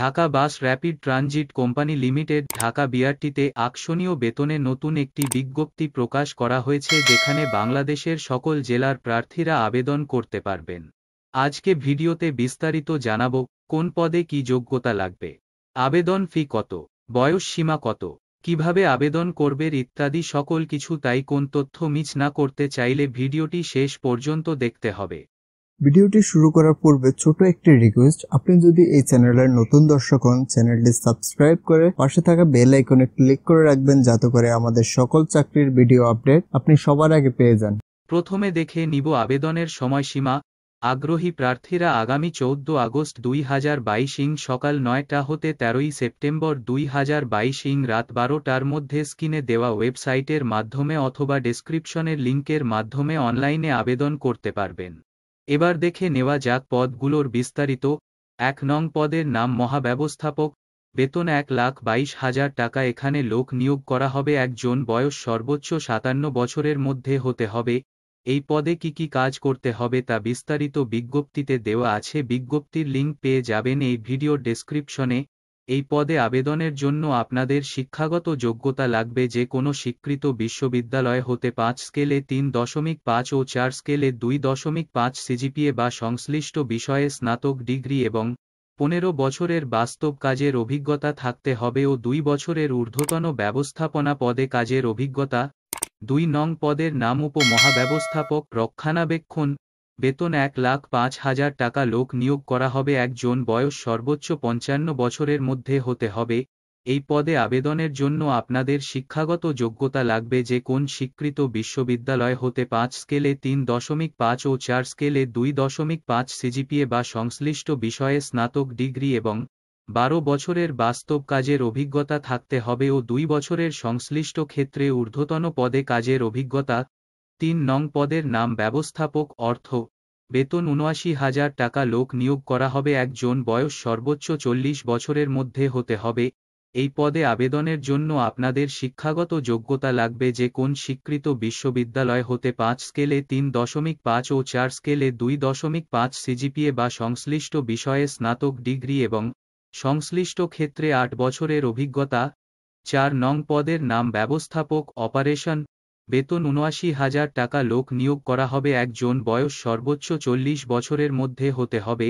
Dhaka bus rapid transit company limited Dhaka বিআরটিতে আকর্ষণীয় বেতনে নতুন একটি বিজ্ঞপ্তি প্রকাশ করা হয়েছে যেখানে বাংলাদেশের সকল জেলার প্রার্থীরা আবেদন করতে পারবেন আজকে ভিডিওতে বিস্তারিত জানাব কোন পদে কি যোগ্যতা লাগবে আবেদন ফি কত বয়স সীমা কত কিভাবে আবেদন করবেন ইত্যাদি সকল কিছু তাই কোন তথ্য মিছ না করতে চাইলে ভিডিওটি শেষ পর্যন্ত দেখতে হবে ভিডিওটি শুরু করার পূর্বে ছোট একটি রিকোয়েস্ট আপনি যদি এই চ্যানেলের নতুন দর্শক হন চ্যানেলটি সাবস্ক্রাইব করে পাশে থাকা বেল আইকনে ক্লিক করে রাখবেন যাতে করে আমাদের সকল চাকরির ভিডিও আপডেট আপনি সবার আগে পেয়ে যান প্রথমে দেখে নিব আবেদনের সময়সীমা আগ্রহী প্রার্থীরা আগামী চৌদ্দ আগস্ট দুই হাজার বাইশ ইং সকাল নয়টা হতে তেরোই সেপ্টেম্বর দুই হাজার বাইশ ইং রাত বারোটার মধ্যে স্ক্রিনে দেওয়া ওয়েবসাইটের মাধ্যমে অথবা ডেসক্রিপশনের লিঙ্কের মাধ্যমে অনলাইনে আবেদন করতে পারবেন এবার দেখে নেওয়া যাক পদগুলোর বিস্তারিত এক নং পদের নাম মহাব্যবস্থাপক বেতন এক লাখ বাইশ হাজার টাকা এখানে লোক নিয়োগ করা হবে একজন বয়স সর্বোচ্চ সাতান্ন বছরের মধ্যে হতে হবে এই পদে কি কি কাজ করতে হবে তা বিস্তারিত বিজ্ঞপ্তিতে দেওয়া আছে বিজ্ঞপ্তির লিঙ্ক পেয়ে যাবেন এই ভিডিও ডেসক্রিপশনে এই পদে আবেদনের জন্য আপনাদের শিক্ষাগত যোগ্যতা লাগবে যে কোনো স্বীকৃত বিশ্ববিদ্যালয় হতে পাঁচ স্কেলে তিন দশমিক পাঁচ ও চার স্কেলে দুই দশমিক পাঁচ সিজিপিএ বা সংশ্লিষ্ট বিষয়ে স্নাতক ডিগ্রি এবং পনেরো বছরের বাস্তব কাজের অভিজ্ঞতা থাকতে হবে ও দুই বছরের ঊর্ধ্বতন ব্যবস্থাপনা পদে কাজের অভিজ্ঞতা দুই নং পদের নাম উপমহাব্যবস্থাপক রক্ষণাবেক্ষণ বেতন এক লাখ পাঁচ হাজার টাকা লোক নিয়োগ করা হবে একজন বয়স সর্বোচ্চ পঞ্চান্ন বছরের মধ্যে হতে হবে এই পদে আবেদনের জন্য আপনাদের শিক্ষাগত যোগ্যতা লাগবে যে কোন স্বীকৃত বিশ্ববিদ্যালয় হতে পাঁচ স্কেলে তিন দশমিক পাঁচ ও চার স্কেলে দুই দশমিক পাঁচ সিজিপিএ বা সংশ্লিষ্ট বিষয়ে স্নাতক ডিগ্রি এবং বারো বছরের বাস্তব কাজের অভিজ্ঞতা থাকতে হবে ও দুই বছরের সংশ্লিষ্ট ক্ষেত্রে ঊর্ধ্বতন পদে কাজের অভিজ্ঞতা তিন নং পদের নাম ব্যবস্থাপক অর্থ বেতন উনআশি হাজার টাকা লোক নিয়োগ করা হবে একজন বয়স সর্বোচ্চ চল্লিশ বছরের মধ্যে হতে হবে এই পদে আবেদনের জন্য আপনাদের শিক্ষাগত যোগ্যতা লাগবে যে কোন স্বীকৃত বিশ্ববিদ্যালয় হতে পাঁচ স্কেলে তিন দশমিক পাঁচ ও চার স্কেলে দুই দশমিক পাঁচ সিজিপিএ বা সংশ্লিষ্ট বিষয়ে স্নাতক ডিগ্রি এবং সংশ্লিষ্ট ক্ষেত্রে আট বছরের অভিজ্ঞতা চার নং পদের নাম ব্যবস্থাপক অপারেশন বেতন উনআশি হাজার টাকা লোক নিয়োগ করা হবে একজন বয়স সর্বোচ্চ চল্লিশ বছরের মধ্যে হতে হবে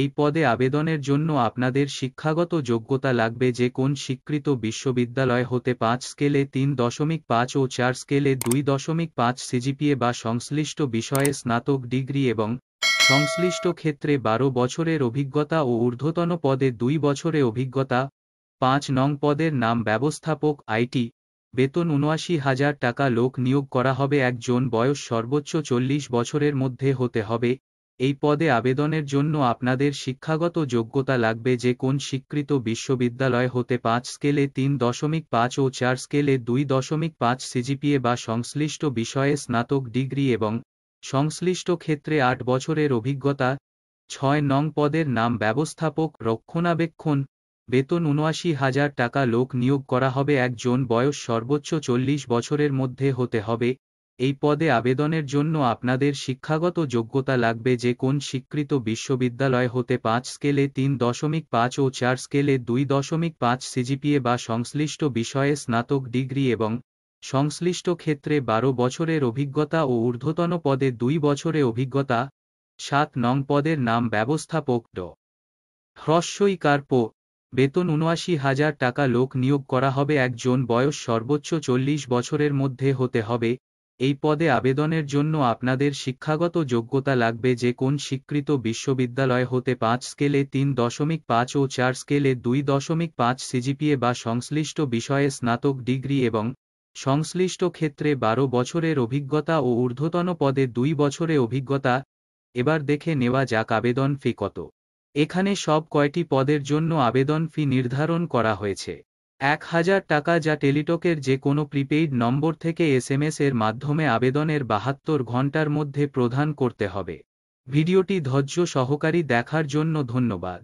এই পদে আবেদনের জন্য আপনাদের শিক্ষাগত যোগ্যতা লাগবে যে কোন স্বীকৃত বিশ্ববিদ্যালয় হতে পাঁচ স্কেলে তিন দশমিক পাঁচ ও চার স্কেলে দুই দশমিক পাঁচ সিজিপিএ বা সংশ্লিষ্ট বিষয়ে স্নাতক ডিগ্রি এবং সংশ্লিষ্ট ক্ষেত্রে বারো বছরের অভিজ্ঞতা ও ঊর্ধ্বতন পদে দুই বছরে অভিজ্ঞতা পাঁচ নং পদের নাম ব্যবস্থাপক আইটি বেতন উনআশি হাজার টাকা লোক নিয়োগ করা হবে একজন বয়স সর্বোচ্চ চল্লিশ বছরের মধ্যে হতে হবে এই পদে আবেদনের জন্য আপনাদের শিক্ষাগত যোগ্যতা লাগবে যে কোন স্বীকৃত বিশ্ববিদ্যালয় হতে পাঁচ স্কেলে তিন দশমিক পাঁচ ও চার স্কেলে দুই দশমিক পাঁচ সিজিপিএ বা সংশ্লিষ্ট বিষয়ে স্নাতক ডিগ্রি এবং সংশ্লিষ্ট ক্ষেত্রে আট বছরের অভিজ্ঞতা ছয় নং পদের নাম ব্যবস্থাপক রক্ষণাবেক্ষণ বেতন উনআশি হাজার টাকা লোক নিয়োগ করা হবে একজন বয়স সর্বোচ্চ চল্লিশ বছরের মধ্যে হতে হবে এই পদে আবেদনের জন্য আপনাদের শিক্ষাগত যোগ্যতা লাগবে যে কোন স্বীকৃত বিশ্ববিদ্যালয় হতে পাঁচ স্কেলে তিন দশমিক পাঁচ ও চার স্কেলে দুই দশমিক পাঁচ সিজিপিএ বা সংশ্লিষ্ট বিষয়ে স্নাতক ডিগ্রি এবং সংশ্লিষ্ট ক্ষেত্রে বারো বছরের অভিজ্ঞতা ও ঊর্ধ্বতন পদে দুই বছরে অভিজ্ঞতা সাত নং পদের নাম ব্যবস্থাপক ড হ্রস্বই কার্প বেতন উনআশি হাজার টাকা লোক নিয়োগ করা হবে একজন বয়স সর্বোচ্চ চল্লিশ বছরের মধ্যে হতে হবে এই পদে আবেদনের জন্য আপনাদের শিক্ষাগত যোগ্যতা লাগবে যে কোন স্বীকৃত বিশ্ববিদ্যালয় হতে পাঁচ স্কেলে তিন দশমিক পাঁচ ও চার স্কেলে দুই দশমিক পাঁচ সিজিপিএ বা সংশ্লিষ্ট বিষয়ে স্নাতক ডিগ্রি এবং সংশ্লিষ্ট ক্ষেত্রে বারো বছরের অভিজ্ঞতা ও ঊর্ধ্বতন পদে দুই বছরে অভিজ্ঞতা এবার দেখে নেওয়া যাক আবেদন ফি কত এখানে সব কয়টি পদের জন্য আবেদন ফি নির্ধারণ করা হয়েছে এক হাজার টাকা যা টেলিটকের যে কোনো প্রিপেইড নম্বর থেকে এসএমএস এর মাধ্যমে আবেদনের বাহাত্তর ঘন্টার মধ্যে প্রদান করতে হবে ভিডিওটি ধৈর্য সহকারী দেখার জন্য ধন্যবাদ